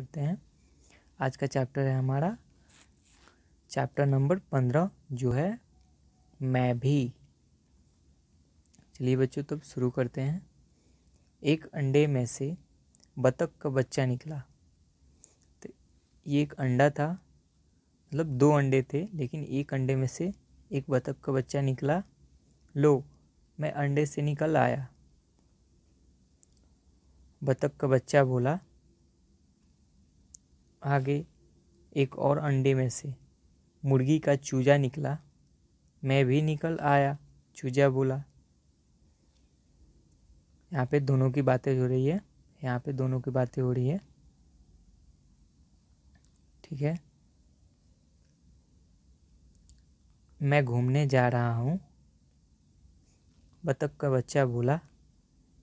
करते हैं आज का चैप्टर है हमारा चैप्टर नंबर पंद्रह जो है मैं भी चलिए बच्चों तब तो शुरू करते हैं एक अंडे में से बतख का बच्चा निकला तो ये एक अंडा था मतलब दो अंडे थे लेकिन एक अंडे में से एक बतख का बच्चा निकला लो मैं अंडे से निकल आया बतख का बच्चा बोला आगे एक और अंडे में से मुर्गी का चूजा निकला मैं भी निकल आया चूजा बोला यहाँ पे दोनों की बातें हो रही है यहाँ पे दोनों की बातें हो रही है ठीक है मैं घूमने जा रहा हूँ बतख का बच्चा बोला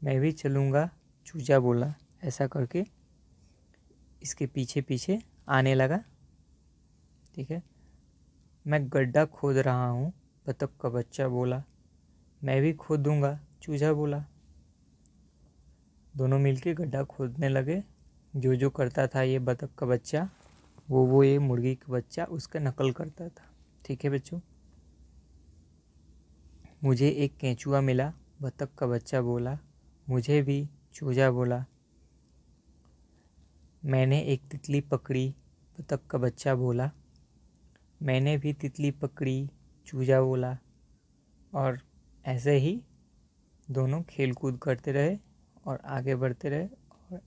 मैं भी चलूँगा चूजा बोला ऐसा करके इसके पीछे पीछे आने लगा ठीक है मैं गड्ढा खोद रहा हूँ बतख का बच्चा बोला मैं भी खोदूँगा चूजा बोला दोनों मिलके गड्ढा खोदने लगे जो जो करता था ये बतख का बच्चा वो वो ये मुर्गी का बच्चा उसका नकल करता था ठीक है बच्चों मुझे एक केंचुआ मिला बतख का बच्चा बोला मुझे भी चूजा बोला मैंने एक तितली पकड़ी बतख का बच्चा बोला मैंने भी तितली पकड़ी चूजा बोला और ऐसे ही दोनों खेल कूद करते रहे और आगे बढ़ते रहे और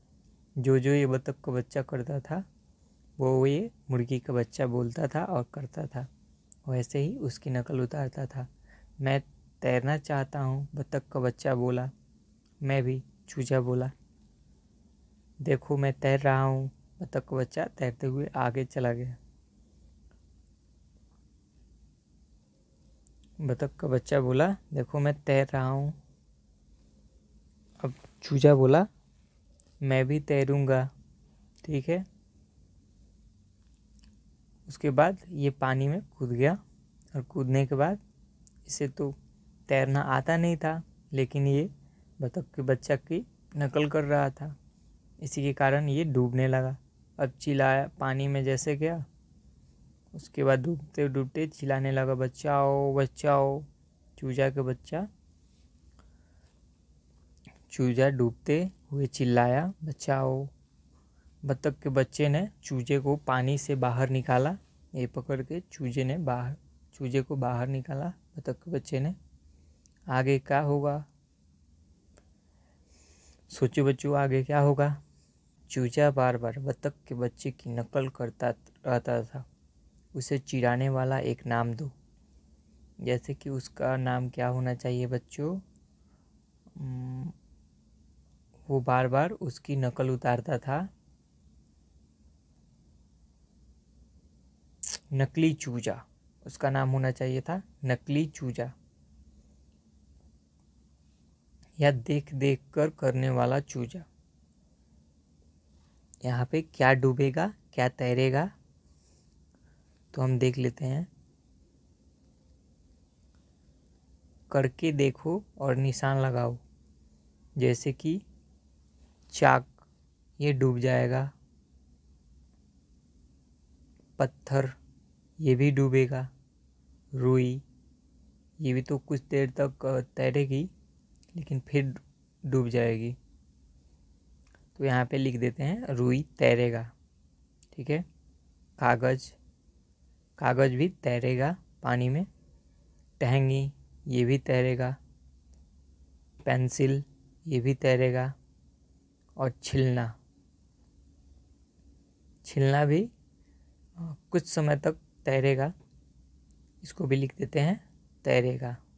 जो जो ये बतख का बच्चा करता था वो ये मुर्गी का बच्चा बोलता था और करता था वैसे ही उसकी नकल उतारता था मैं तैरना चाहता हूँ बतख का बच्चा बोला मैं भी चूजा बोला देखो मैं तैर रहा हूँ बतख बच्चा तैरते हुए आगे चला गया बतख का बच्चा बोला देखो मैं तैर रहा हूँ अब चूजा बोला मैं भी तैरूँगा ठीक है उसके बाद ये पानी में कूद गया और कूदने के बाद इसे तो तैरना आता नहीं था लेकिन ये बतख के बच्चा की नकल कर रहा था इसी के कारण ये डूबने लगा अब चिल्लाया पानी में जैसे गया उसके बाद डूबते डूबते चिल्लाने लगा बचाओ बचाओ चूजा के बच्चा चूजा डूबते हुए चिल्लाया बचाओ बत्तख के बच्चे ने चूजे को पानी से बाहर निकाला ये पकड़ के चूजे ने बाहर चूजे को बाहर निकाला बत्तख के बच्चे ने आगे क्या होगा सोचो बच्चों आगे क्या होगा चूजा बार बार बतख के बच्चे की नकल करता रहता था उसे चिराने वाला एक नाम दो जैसे कि उसका नाम क्या होना चाहिए बच्चों वो बार बार उसकी नकल उतारता था नकली चूजा उसका नाम होना चाहिए था नकली चूजा या देख देख कर करने वाला चूजा यहाँ पे क्या डूबेगा क्या तैरेगा तो हम देख लेते हैं करके देखो और निशान लगाओ जैसे कि चाक ये डूब जाएगा पत्थर ये भी डूबेगा रुई ये भी तो कुछ देर तक तैरेगी लेकिन फिर डूब जाएगी तो यहाँ पे लिख देते हैं रुई तैरेगा ठीक है कागज़ कागज़ भी तैरेगा पानी में टहंगी ये भी तैरेगा पेंसिल ये भी तैरेगा और छिलना छिलना भी कुछ समय तक तैरेगा इसको भी लिख देते हैं तैरेगा